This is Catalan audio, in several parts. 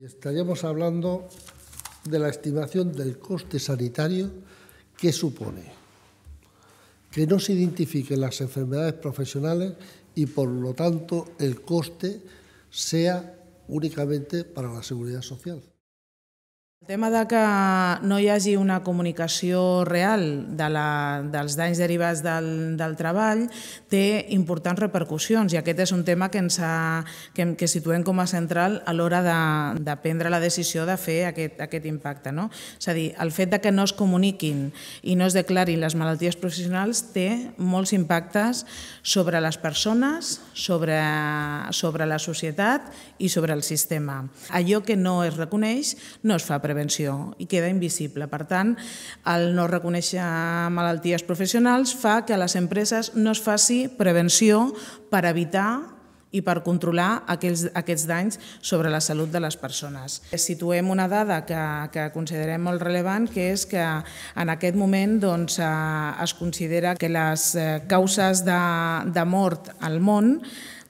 Estaríamos hablando de la estimación del coste sanitario que supone que no se identifiquen las enfermedades profesionales y por lo tanto el coste sea únicamente para la seguridad social. El tema de que no hi hagi una comunicació real de la, dels danys derivats del, del treball té importants repercussions i aquest és un tema que ens ha, que, que situem com a central a l'hora de, de prendre la decisió de fer aquest, aquest impacte. No? És a dir, el fet de que no es comuniquin i no es declarin les malalties professionals té molts impactes sobre les persones, sobre, sobre la societat i sobre el sistema. Allò que no es reconeix no es fa prevenció i queda invisible. Per tant, el no reconèixer malalties professionals fa que a les empreses no es faci prevenció per evitar i per controlar aquells, aquests danys sobre la salut de les persones. Situem una dada que, que considerem molt rellevant, que és que en aquest moment doncs, eh, es considera que les eh, causes de, de mort al món,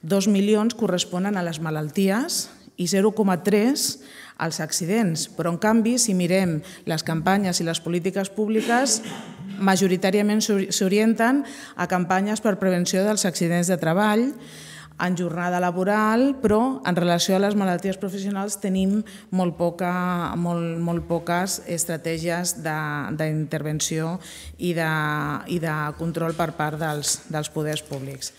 2 milions corresponen a les malalties i 0,3 als accidents. Però, en canvi, si mirem les campanyes i les polítiques públiques, majoritàriament s'orienten a campanyes per prevenció dels accidents de treball, en jornada laboral, però en relació a les malalties professionals tenim molt, poca, molt, molt poques estratègies d'intervenció i, de, i de control per part dels, dels poders públics.